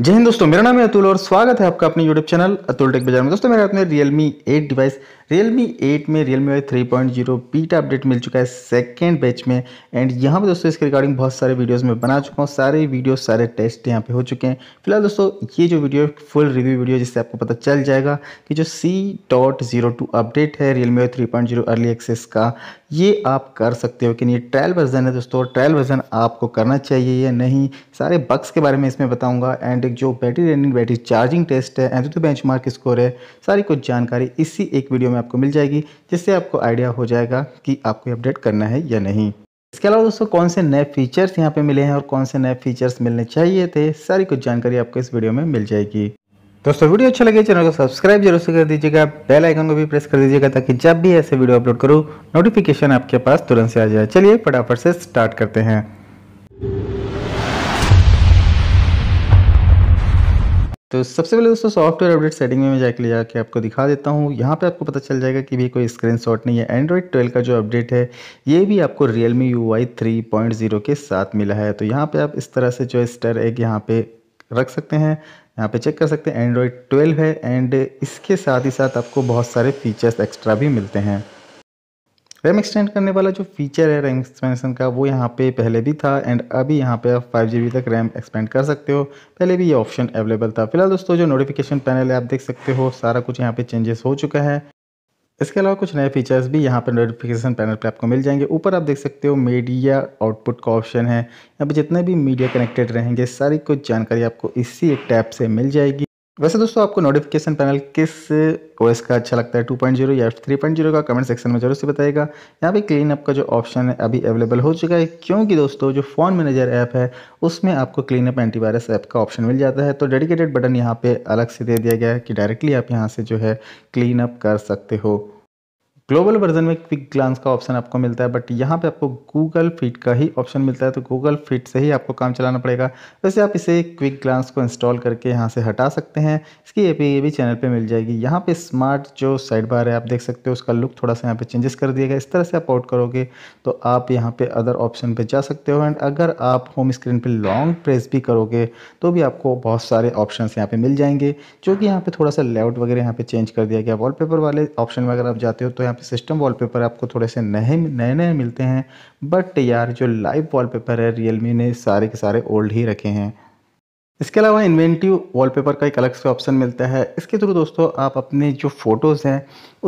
जय हिंद दोस्तों मेरा नाम है अतुल और स्वागत है आपका अपने YouTube चैनल अतुल टेक बाजार में दोस्तों मेरे अपने Realme 8 डिवाइस Realme 8 में Realme Y three point zero beta update मिल चुका है सेकेंड बैच में एंड यहाँ पे दोस्तों इसके रिगार्डिंग बहुत सारे वीडियोस में बना चुका हूँ सारे वीडियो सारे टेस्ट यहाँ पे हो चुके हैं फिलहाल दोस्तों ये जो वीडियो फुल रिव्यू वीडियो जिससे आपको पता चल जाएगा कि जो C dot zero two update है Realme Y three point zero early access का ये आप कर सकते हो कि नहीं ट्रायल वर्जन है दोस्तों ट्रायल वर्जन आपको करना चाहिए या नहीं सारे बक्स के बारे में इसमें बताऊँगा एंड एनालिटिक जो battery running battery charging test है बेंच मार्क स्कोर है सारी कुछ जानकारी इसी एक वीडियो में आपको मिल जाएगी जिससे आपको आइडिया हो जाएगा कि आपको अपडेट करना है या नहीं इसके अलावा दोस्तों कौन से नए फीचर्स यहाँ पे मिले हैं और कौन से नए फीचर्स मिलने चाहिए थे सारी कुछ जानकारी आपको इस वीडियो में मिल जाएगी दोस्तों वीडियो अच्छा लगे चैनल को सब्सक्राइब जरूर से कर दीजिएगा बेल आइकन को भी प्रेस कर दीजिएगा ताकि जब भी ऐसे वीडियो अपलोड करूँ नोटिफिकेशन आपके पास तुरंत से आ जाए चलिए फटाफट से स्टार्ट करते हैं तो सबसे पहले दोस्तों सॉफ्टवेयर अपडेट सेटिंग में मैं जाके ले जाके आपको दिखा देता हूँ यहाँ पे आपको पता चल जाएगा कि भी कोई स्क्रीनशॉट नहीं है एंड्रॉयड 12 का जो अपडेट है ये भी आपको Realme U Y three point zero के साथ मिला है तो यहाँ पे आप इस तरह से जो है स्टर एक यहाँ पे रख सकते हैं यहाँ पे चेक कर सकते हैं एंड्रॉयड ट्वेल्व है एंड इसके साथ ही साथ आपको बहुत सारे फीचर्स एक्स्ट्रा भी मिलते हैं रैम एक्सटेंड करने वाला जो फीचर है रैम एक्सपेंशन का वो यहाँ पे पहले भी था एंड अभी यहाँ पे आप फाइव जी तक रैम एक्सपेंड कर सकते हो पहले भी ये ऑप्शन अवेलेबल था फिलहाल दोस्तों जो नोटिफिकेशन पैनल है आप देख सकते हो सारा कुछ यहाँ पे चेंजेस हो चुका है इसके अलावा कुछ नए फीचर्स भी यहाँ पर नोटिफिकेशन पैनल पर आपको मिल जाएंगे ऊपर आप देख सकते हो मीडिया आउटपुट का ऑप्शन है यहाँ पर जितने भी मीडिया कनेक्टेड रहेंगे सारी कुछ जानकारी आपको इसी एक टैब से मिल जाएगी वैसे दोस्तों आपको नोटिफिकेशन पैनल किस ओएस का अच्छा लगता है 2.0 या 3.0 का कमेंट सेक्शन में जरूर से बताएगा यहाँ पे क्लीन अप का जो ऑप्शन है अभी अवेलेबल हो चुका है क्योंकि दोस्तों जो फ़ोन मैनेजर ऐप है उसमें आपको क्लीन अप एंटीवायरस ऐप का ऑप्शन मिल जाता है तो डेडिकेटेड बटन यहाँ पर अलग से दे दिया गया है कि डायरेक्टली आप यहाँ से जो है क्लीन अप कर सकते हो ग्लोबल वर्जन में क्विक ग्लांस का ऑप्शन आपको मिलता है बट यहाँ पे आपको गूगल फिट का ही ऑप्शन मिलता है तो गूगल फिट से ही आपको काम चलाना पड़ेगा वैसे आप इसे क्विक ग्लांस को इंस्टॉल करके यहाँ से हटा सकते हैं इसकी ए पी भी चैनल पे मिल जाएगी यहाँ पे स्मार्ट जो साइड बार है आप देख सकते हो उसका लुक थोड़ा सा यहाँ पर चेंजेस कर दिया गया इस तरह से आप आउट करोगे तो आप यहाँ पर अदर ऑप्शन पर जा सकते हो एंड अगर आप होम स्क्रीन पर लॉन्ग प्रेस भी करोगे तो भी आपको बहुत सारे ऑप्शन यहाँ पर मिल जाएंगे जो कि यहाँ पर थोड़ा सा लेआउट वगैरह यहाँ पर चेंज कर दिया गया वॉल वाले ऑप्शन में अगर आप जाते हो तो यहाँ पे सिस्टम वॉलपेपर आपको थोड़े से नए नए नए मिलते हैं बट यार जो लाइव वॉलपेपर है रियलमी ने सारे के सारे ओल्ड ही रखे हैं इसके अलावा इन्वेंटिव वॉलपेपर का एक अलग से ऑप्शन मिलता है इसके थ्रू दोस्तों आप अपने जो फ़ोटोज़ हैं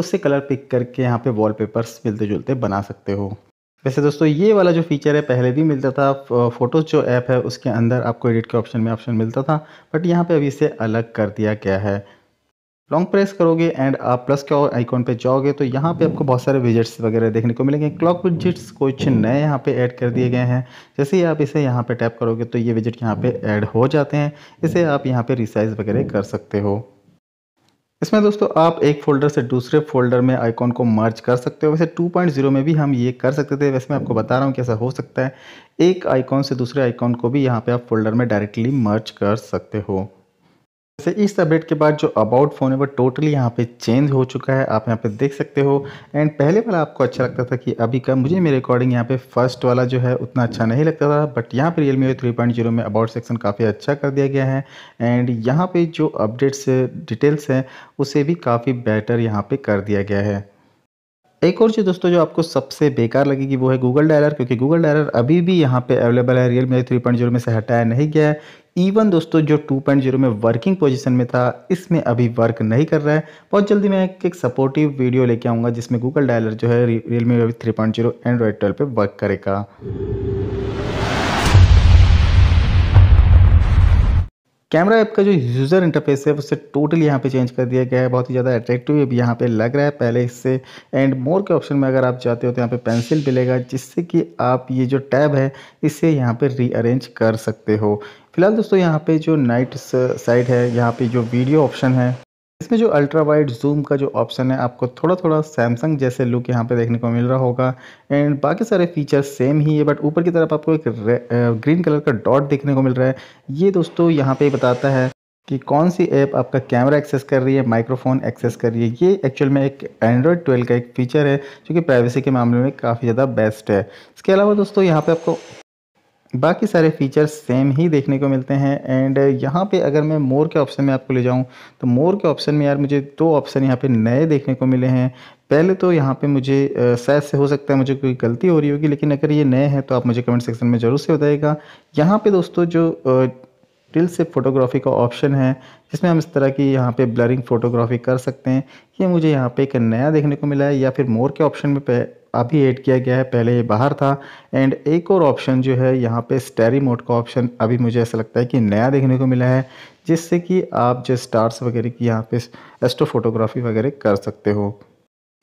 उससे कलर पिक करके यहाँ पे वॉलपेपर्स मिलते जुलते बना सकते हो वैसे दोस्तों ये वाला जो फीचर है पहले भी मिलता था फ़ोटोज़ जो ऐप है उसके अंदर आपको एडिट के ऑप्शन में ऑप्शन मिलता था बट यहाँ पे अभी इसे अलग कर दिया गया है लॉन्ग प्रेस करोगे एंड आप प्लस के और आइकॉन पे जाओगे तो यहाँ पे आपको बहुत सारे विजिट्स वगैरह देखने को मिलेंगे क्लॉक विजिट्स कुछ नए यहाँ पे ऐड कर दिए गए हैं जैसे ही आप इसे यहाँ पे टैप करोगे तो ये विजिट यहाँ पे ऐड हो जाते हैं इसे आप यहाँ पे रिसाइज वगैरह कर सकते हो इसमें दोस्तों आप एक फोल्डर से दूसरे फोल्डर में आइकॉन को मर्ज कर सकते हो वैसे 2.0 में भी हम ये कर सकते थे वैसे मैं आपको बता रहा हूँ कैसा हो सकता है एक आइकॉन से दूसरे आइकॉन को भी यहाँ पे आप फोल्डर में डायरेक्टली मर्ज कर सकते हो जैसे इस अपडेट के बाद जो अबाउट फोन है वो टोटली यहाँ पे चेंज हो चुका है आप यहाँ पे देख सकते हो एंड पहले वाला आपको अच्छा लगता था कि अभी का मुझे मेरे अकॉर्डिंग यहाँ पे फर्स्ट वाला जो है उतना अच्छा नहीं लगता था बट यहाँ पे रियलमी थ्री पॉइंट जीरो में अबाउट सेक्शन काफ़ी अच्छा कर दिया गया है एंड यहाँ पर जो अपडेट्स डिटेल्स हैं उसे भी काफ़ी बेटर यहाँ पर कर दिया गया है एक और चीज़ दोस्तों जो आपको सबसे बेकार लगेगी वो है गूगल डायलर क्योंकि गूगल डायलर अभी भी यहाँ पे अवेलेबल है Realme three point zero में से हटाया नहीं गया है इवन दोस्तों जो 2.0 में वर्किंग पोजीशन में था इसमें अभी वर्क नहीं कर रहा है बहुत जल्दी मैं एक, एक सपोर्टिव वीडियो लेके आऊँगा जिसमें गूगल डायलर जो है रियल मी अभी three point zero Android twelve पर वर्क करेगा कैमरा ऐप का जो यूज़र इंटरफेस है उसे टोटली यहाँ पे चेंज कर दिया गया है बहुत ही ज़्यादा अट्रैक्टिव अब यहाँ पे लग रहा है पहले इससे एंड मोर के ऑप्शन में अगर आप जाते हो तो यहाँ पे पेंसिल मिलेगा जिससे कि आप ये जो टैब है इसे यहाँ पे रीअरेंज कर सकते हो फिलहाल दोस्तों यहाँ पे जो नाइट साइड है यहाँ पे जो वीडियो ऑप्शन है इसमें जो अल्ट्रा वाइड जूम का जो ऑप्शन है आपको थोड़ा थोड़ा सैमसंग जैसे लुक यहाँ पे देखने को मिल रहा होगा एंड बाकी सारे फीचर्स सेम ही है बट ऊपर की तरफ आपको एक ग्रीन कलर का डॉट देखने को मिल रहा है ये दोस्तों यहाँ पर बताता है कि कौन सी ऐप आपका कैमरा एक्सेस कर रही है माइक्रोफोन एक्सेस कर रही है ये एक्चुअल में एक एंड्रॉयड 12 का एक फ़ीचर है जो कि प्राइवेसी के मामले में काफ़ी ज़्यादा बेस्ट है इसके अलावा दोस्तों यहाँ पे आपको बाकी सारे फीचर्स सेम ही देखने को मिलते हैं एंड यहाँ पे अगर मैं मोर के ऑप्शन में आपको ले जाऊँ तो मोर के ऑप्शन में यार मुझे दो ऑप्शन यहाँ पे नए देखने को मिले हैं पहले तो यहाँ पे मुझे शायद से हो सकता है मुझे कोई गलती हो रही होगी लेकिन अगर ये नए हैं तो आप मुझे कमेंट सेक्शन में ज़रूर से बताएगा यहाँ पर दोस्तों जो टिल से फ़ोटोग्राफी का ऑप्शन है जिसमें हम इस तरह की यहाँ पे ब्लरिंग फ़ोटोग्राफी कर सकते हैं ये मुझे यहाँ पे एक नया देखने को मिला है या फिर मोर के ऑप्शन में अभी ऐड किया गया है पहले ये बाहर था एंड एक और ऑप्शन जो है यहाँ पे स्टेरी मोड का ऑप्शन अभी मुझे ऐसा लगता है कि नया देखने को मिला है जिससे कि आप जो स्टार्स वगैरह की यहाँ पे एस्ट्रो फोटोग्राफी वगैरह कर सकते हो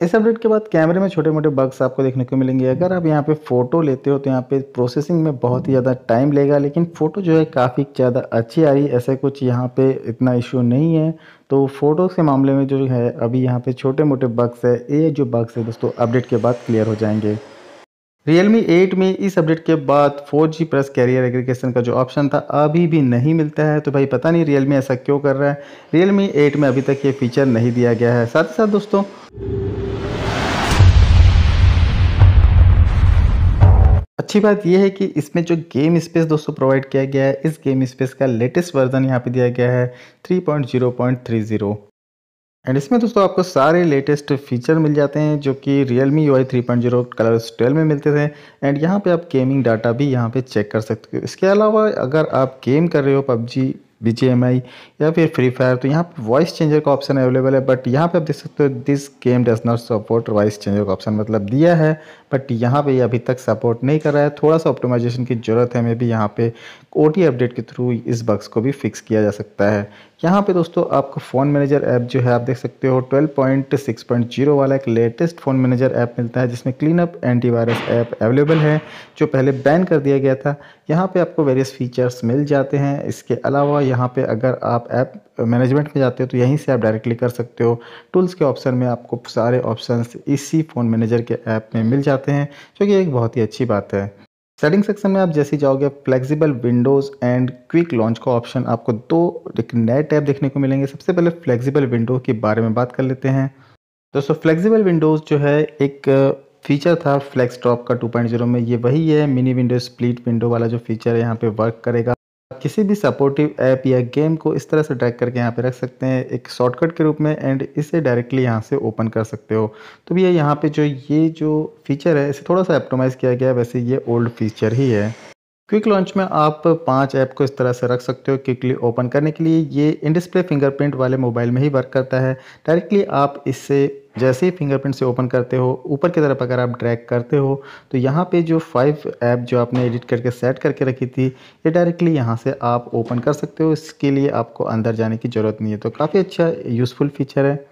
इस अपडेट के बाद कैमरे में छोटे मोटे बग्स आपको देखने को मिलेंगे अगर आप यहाँ पे फ़ोटो लेते हो तो यहाँ पे प्रोसेसिंग में बहुत ही ज़्यादा टाइम लेगा लेकिन फ़ोटो जो है काफ़ी ज़्यादा अच्छी आ रही है ऐसा कुछ यहाँ पे इतना इश्यू नहीं है तो फ़ोटो के मामले में जो है अभी यहाँ पे छोटे मोटे बग्स है ये जो बग्स है दोस्तों अपडेट के बाद क्लियर हो जाएंगे Realme 8 में इस अपडेट के बाद 4G प्लस कैरियर एग्रीगेशन का जो ऑप्शन था अभी भी नहीं मिलता है तो भाई पता नहीं Realme ऐसा क्यों कर रहा है Realme 8 में अभी तक ये फीचर नहीं दिया गया है साथ ही साथ दोस्तों अच्छी बात यह है कि इसमें जो गेम स्पेस दोस्तों प्रोवाइड किया गया है इस गेम स्पेस का लेटेस्ट वर्जन यहाँ पे दिया गया है 3.0.30 एंड इसमें दोस्तों आपको सारे लेटेस्ट फीचर मिल जाते हैं जो कि Realme 3.0 three point zero Color twelve में मिलते थे एंड यहाँ पे आप गेमिंग डाटा भी यहाँ पे चेक कर सकते हो इसके अलावा अगर आप गेम कर रहे हो PUBG B G M I या फिर फ्री फायर तो यहाँ पर वॉइस चेंजर का ऑप्शन अवेलेबल है बट यहाँ पे आप देख सकते हो this game does not support voice changer का ऑप्शन मतलब दिया है बट यहाँ पे अभी तक सपोर्ट नहीं कर रहा है थोड़ा सा ऑप्टिमाइजेशन की ज़रूरत है मे भी यहाँ पे ओ टी अपडेट के थ्रू इस बक्स को भी फिक्स किया जा सकता है यहाँ पे दोस्तों आपको फ़ोन मैनेजर ऐप जो है आप देख सकते हो 12.6.0 वाला एक लेटेस्ट फ़ोन मैनेजर ऐप मिलता है जिसमें clean up antivirus app available है जो पहले बैन कर दिया गया था यहाँ पे आपको वेरियस फीचर्स मिल जाते हैं इसके अलावा यहाँ पे अगर आप ऐप मैनेजमेंट में जाते हो तो यहीं से आप डायरेक्टली कर सकते हो टूल्स के ऑप्शन में आपको सारे ऑप्शन इसी फ़ोन मैनेजर के ऐप में मिल जाते हैं जो कि एक बहुत ही अच्छी बात है सेटिंग सेक्शन में आप जैसे जाओगे flexible windows and quick launch का ऑप्शन आपको दो एक नए टैब देखने को मिलेंगे सबसे पहले फ्लेक्सिबल विंडो के बारे में बात कर लेते हैं दोस्तों फ्लेक्सिबल विंडोज़ जो है एक फीचर था फ्लैक्स टॉप का 2.0 में ये वही है मिनी विंडो स्प्लिट विंडो वाला जो फीचर है यहाँ पे वर्क करेगा किसी भी सपोर्टिव ऐप या गेम को इस तरह से ड्रैग करके यहाँ पे रख सकते हैं एक शॉर्टकट के रूप में एंड इसे डायरेक्टली यहाँ से ओपन कर सकते हो तो भैया यहाँ पे जो ये जो फीचर है इसे थोड़ा सा ऑप्टोमाइज़ किया गया है वैसे ये ओल्ड फीचर ही है क्विक लॉन्च में आप पांच ऐप को इस तरह से रख सकते हो क्विकली ओपन करने के लिए ये इन डिस्प्ले फिंगरप्रिंट वाले मोबाइल में ही वर्क करता है डायरेक्टली आप इससे जैसे ही फिंगरप्रिंट से ओपन करते हो ऊपर की तरफ अगर आप ड्रैग करते हो तो यहाँ पे जो फाइव ऐप जो आपने एडिट करके सेट करके रखी थी ये डायरेक्टली यहाँ से आप ओपन कर सकते हो इसके लिए आपको अंदर जाने की ज़रूरत नहीं है तो काफ़ी अच्छा यूज़फुल फीचर है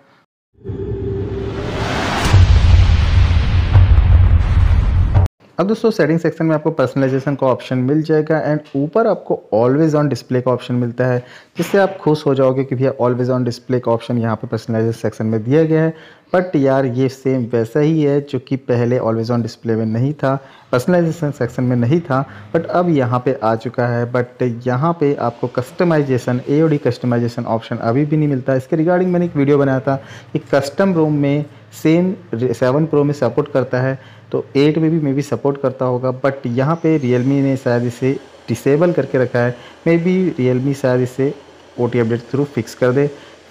अब दोस्तों सेटिंग सेक्शन में आपको पर्सनलाइजेशन का ऑप्शन मिल जाएगा एंड ऊपर आपको ऑलवेज ऑन डिस्प्ले का ऑप्शन मिलता है जिससे आप खुश हो जाओगे कि भैया ऑलवेज ऑन डिस्प्ले का ऑप्शन यहाँ पर पर्सनलाइजेशन सेक्शन में दिया गया है बट यार ये सेम वैसा ही है जो कि पहले ऑलवेज ऑन डिस्प्ले में नहीं था पर्सनलाइजेशन सेक्शन में नहीं था बट अब यहाँ पे आ चुका है बट यहाँ पे आपको कस्टमाइजेशन ए कस्टमाइजेशन ऑप्शन अभी भी नहीं मिलता इसके रिगार्डिंग मैंने एक वीडियो बनाया था कि कस्टम रूम में सेम सेवन प्रो में सपोर्ट करता है तो एट में भी मे बी सपोर्ट करता होगा बट यहाँ पे रियलमी ने शायद इसे डिसेबल करके रखा है मे बी रियलमी शायद इसे O T update through fix कर दे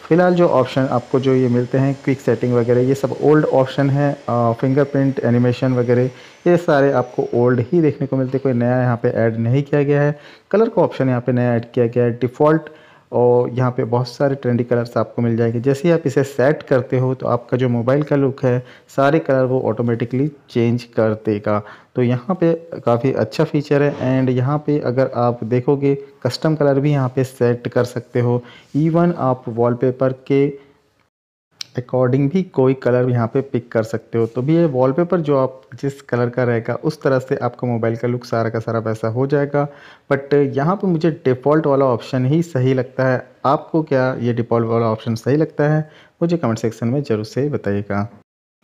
फिलहाल जो ऑप्शन आपको जो ये मिलते हैं क्विक सेटिंग वगैरह ये सब ओल्ड ऑप्शन है फिंगरप्रिंट एनिमेशन वगैरह ये सारे आपको ओल्ड ही देखने को मिलते कोई नया यहाँ पे ऐड नहीं किया गया है कलर का ऑप्शन यहाँ पे नया ऐड किया गया है डिफ़ॉल्ट और यहाँ पे बहुत सारे ट्रेंडी कलर्स आपको मिल जाएंगे जैसे ही आप इसे सेट करते हो तो आपका जो मोबाइल का लुक है सारे कलर वो ऑटोमेटिकली चेंज कर देगा तो यहाँ पे काफ़ी अच्छा फीचर है एंड यहाँ पे अगर आप देखोगे कस्टम कलर भी यहाँ पे सेट कर सकते हो इवन आप वॉलपेपर के अकॉर्डिंग भी कोई कलर यहाँ पे पिक कर सकते हो तो भी ये वॉलपेपर जो आप जिस कलर का रहेगा उस तरह से आपका मोबाइल का लुक सारा का सारा वैसा हो जाएगा बट यहाँ पे मुझे डिफ़ॉल्ट वाला ऑप्शन ही सही लगता है आपको क्या ये डिफ़ॉल्ट वाला ऑप्शन सही लगता है मुझे कमेंट सेक्शन में ज़रूर से बताइएगा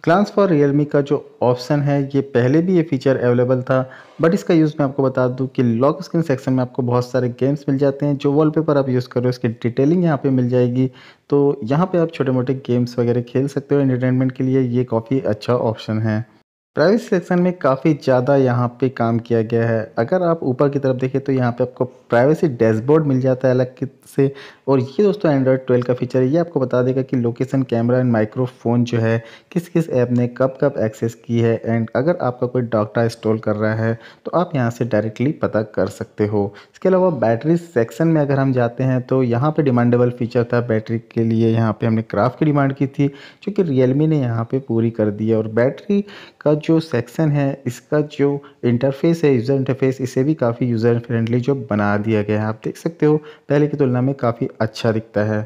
क्लांस फॉर रियलमी का जो ऑप्शन है ये पहले भी ये फीचर अवेलेबल था बट इसका यूज़ मैं आपको बता दूं कि लॉक स्क्रीन सेक्शन में आपको बहुत सारे गेम्स मिल जाते हैं जो वॉलपेपर आप यूज़ कर रहे हो उसकी डिटेलिंग यहाँ पे मिल जाएगी तो यहाँ पे आप छोटे मोटे गेम्स वगैरह खेल सकते हो एंटरटेनमेंट के लिए ये काफ़ी अच्छा ऑप्शन है प्राइवेट सेक्शन में काफ़ी ज़्यादा यहाँ पे काम किया गया है अगर आप ऊपर की तरफ देखें तो यहाँ पे आपको प्राइवेसी डैशबोर्ड मिल जाता है अलग से और ये दोस्तों एंड्रॉयड 12 का फीचर है ये आपको बता देगा कि लोकेशन कैमरा एंड माइक्रोफोन जो है किस किस ऐप ने कब कब एक्सेस की है एंड अगर आपका कोई डाटा इंस्टॉल कर रहा है तो आप यहाँ से डायरेक्टली पता कर सकते हो इसके अलावा बैटरी सेक्शन में अगर हम जाते हैं तो यहाँ पर डिमांडेबल फीचर था बैटरी के लिए यहाँ पर हमने क्राफ्ट की डिमांड की थी जो कि रियलमी ने यहाँ पर पूरी कर दी है और बैटरी का जो सेक्शन है इसका जो इंटरफेस है यूज़र इंटरफेस इसे भी काफ़ी यूज़र फ्रेंडली जो बना दिया गया है आप देख सकते हो पहले की तुलना में काफ़ी अच्छा दिखता है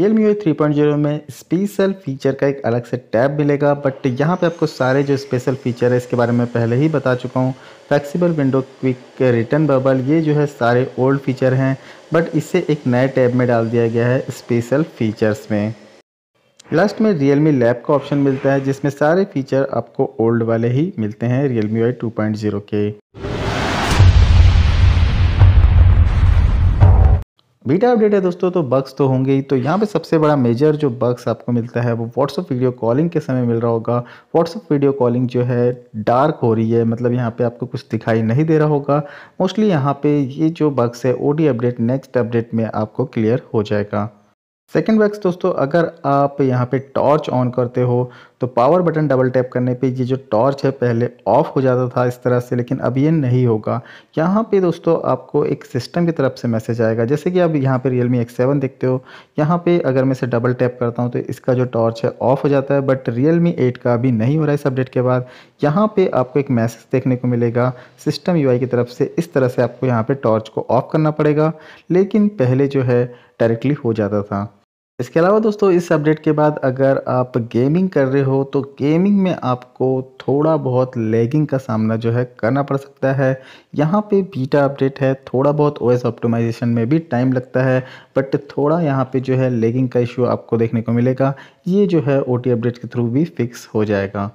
Realme three point zero में स्पेशल फीचर का एक अलग से टैब मिलेगा बट यहाँ पे आपको सारे जो स्पेशल फीचर है इसके बारे में पहले ही बता चुका हूँ flexible window quick return bubble ये जो है सारे ओल्ड फीचर हैं बट इसे एक नए टैब में डाल दिया गया है स्पेशल फीचर्स में लास्ट में रियल मी लैब का ऑप्शन मिलता है जिसमें सारे फीचर आपको ओल्ड वाले ही मिलते हैं रियल मी वाई टू के बीटा अपडेट है दोस्तों तो बग्स तो होंगे ही तो यहाँ पे सबसे बड़ा मेजर जो बग्स आपको मिलता है वो व्हाट्सअप वीडियो कॉलिंग के समय मिल रहा होगा व्हाट्सअप वीडियो कॉलिंग जो है डार्क हो रही है मतलब यहाँ पे आपको कुछ दिखाई नहीं दे रहा होगा मोस्टली यहाँ पे ये जो बग्स है ओडी अपडेट नेक्स्ट अपडेट में आपको क्लियर हो जाएगा सेकेंड वैक्स दोस्तों अगर आप यहाँ पे टॉर्च ऑन करते हो तो पावर बटन डबल टैप करने पे ये जो टॉर्च है पहले ऑफ हो जाता था इस तरह से लेकिन अब ये नहीं होगा यहाँ पे दोस्तों आपको एक सिस्टम की तरफ से मैसेज आएगा जैसे कि आप यहाँ पे रियल मी एक्स सेवन देखते हो यहाँ पे अगर मैं इसे डबल टैप करता हूँ तो इसका जो टॉर्च है ऑफ हो जाता है बट रियल मी एट का अभी नहीं हो रहा है इस अपडेट के बाद यहाँ पर आपको एक मैसेज देखने को मिलेगा सिस्टम यू की तरफ से इस तरह से आपको यहाँ पर टॉर्च को ऑफ करना पड़ेगा लेकिन पहले जो है डायरेक्टली हो जाता था इसके अलावा दोस्तों इस अपडेट के बाद अगर आप गेमिंग कर रहे हो तो गेमिंग में आपको थोड़ा बहुत लैगिंग का सामना जो है करना पड़ सकता है यहाँ पे बीटा अपडेट है थोड़ा बहुत ओएस ऑप्टिमाइजेशन में भी टाइम लगता है बट थोड़ा यहाँ पे जो है लैगिंग का इशू आपको देखने को मिलेगा ये जो है ओ अपडेट के थ्रू भी फिक्स हो जाएगा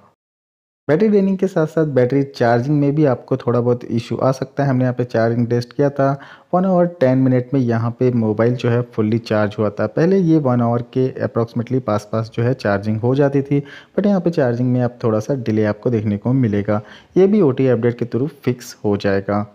बैटरी ड्रेनिंग के साथ साथ बैटरी चार्जिंग में भी आपको थोड़ा बहुत इशू आ सकता है हमने यहाँ पे चार्जिंग टेस्ट किया था वन आवर टेन मिनट में यहाँ पे मोबाइल जो है फुल्ली चार्ज हुआ था पहले ये वन आवर के अप्रॉक्सीमेटली पास पास जो है चार्जिंग हो जाती थी बट यहाँ पे चार्जिंग में आप थोड़ा सा डिले आपको देखने को मिलेगा ये भी ओ अपडेट के थ्रू फिक्स हो जाएगा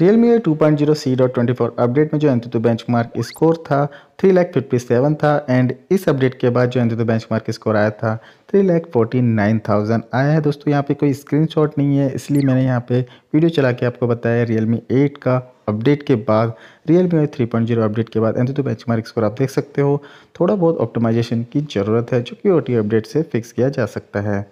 Realme me two point zero C dot twenty four update में जो एंतु बेंच मार्क स्कोर था थ्री लैख फिफ्टी सेवन था एंड इस अपडेट के बाद जो एंतु बेंच मार्क स्कोर आया था three lakh forty nine thousand आया है दोस्तों यहाँ पे कोई स्क्रीनशॉट नहीं है इसलिए मैंने यहाँ पे वीडियो चला के आपको बताया रियल मी एट का अपडेट के बाद Realme three point zero update के बाद एंतु बेंच मार्क स्कोर आप देख सकते हो थोड़ा बहुत ऑप्टोमाइजेशन की ज़रूरत है जो कि ओ अपडेट से फिक्स किया जा सकता है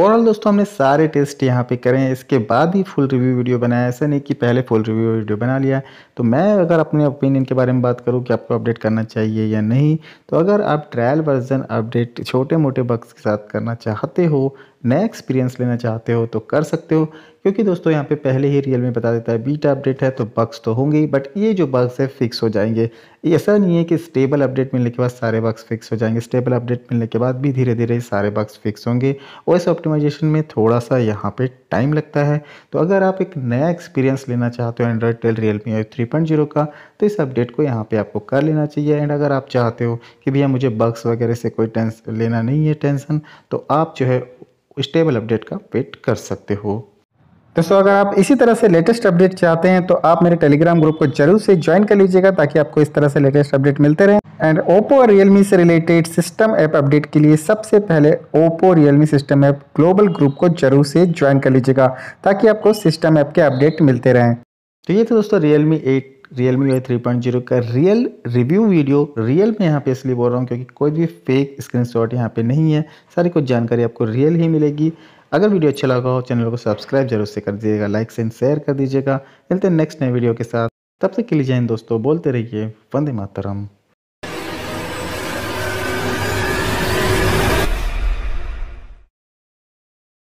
ओवरऑल दोस्तों हमने सारे टेस्ट यहाँ पे करें इसके बाद ही फुल रिव्यू वीडियो बनाया ऐसा नहीं कि पहले फुल रिव्यू वीडियो बना लिया तो मैं अगर अपने ओपिनियन के बारे में बात करूँ कि आपको अपडेट करना चाहिए या नहीं तो अगर आप ट्रायल वर्जन अपडेट छोटे मोटे बक्स के साथ करना चाहते हो नया एक्सपीरियंस लेना चाहते हो तो कर सकते हो क्योंकि दोस्तों यहाँ पे पहले ही रियल में बता देता है बीटा अपडेट है तो बग्स तो होंगे ही बट ये जो बग्स है फिक्स हो जाएंगे ऐसा नहीं है कि स्टेबल अपडेट मिलने के बाद सारे बग्स फिक्स हो जाएंगे स्टेबल अपडेट मिलने के बाद भी धीरे धीरे सारे बग्स फिक्स होंगे और इस ऑप्टिमाइजेशन में थोड़ा सा यहाँ पर टाइम लगता है तो अगर आप एक नया एक्सपीरियंस लेना चाहते हो Android twelve Realme three point zero का तो इस अपडेट को यहाँ पर आपको कर लेना चाहिए एंड अगर आप चाहते हो कि भैया मुझे बग्स वगैरह से कोई टेंस लेना नहीं है टेंसन तो आप जो है स्टेबल अपडेट का वेट कर सकते हो दोस्तों अगर आप इसी तरह से लेटेस्ट अपडेट चाहते हैं तो आप मेरे टेलीग्राम ग्रुप को जरूर से ज्वाइन कर लीजिएगा ताकि आपको इस तरह से लेटेस्ट अपडेट मिलते रहे एंड ओप्पो और रियलमी से रिलेटेड सिस्टम ऐप अपडेट के लिए सबसे पहले Oppo Realme system app global group को जरूर से ज्वाइन कर लीजिएगा ताकि आपको सिस्टम ऐप के अपडेट मिलते रहें तो ये थे दोस्तों Realme eight Realme Y three point zero का रियल रिव्यू वीडियो रियल में यहाँ पे इसलिए बोल रहा हूँ क्योंकि कोई भी फेक स्क्रीन शॉट यहाँ पे नहीं है सारी कुछ जानकारी आपको रियल ही मिलेगी अगर वीडियो अच्छा लगा हो चैनल को सब्सक्राइब जरूर से कर दीजिएगा लाइक एंड शेयर कर दीजिएगा मिलते हैं नेक्स्ट नए वीडियो के साथ तब तक के लिए जाए दोस्तों बोलते रहिए वंदे मातरम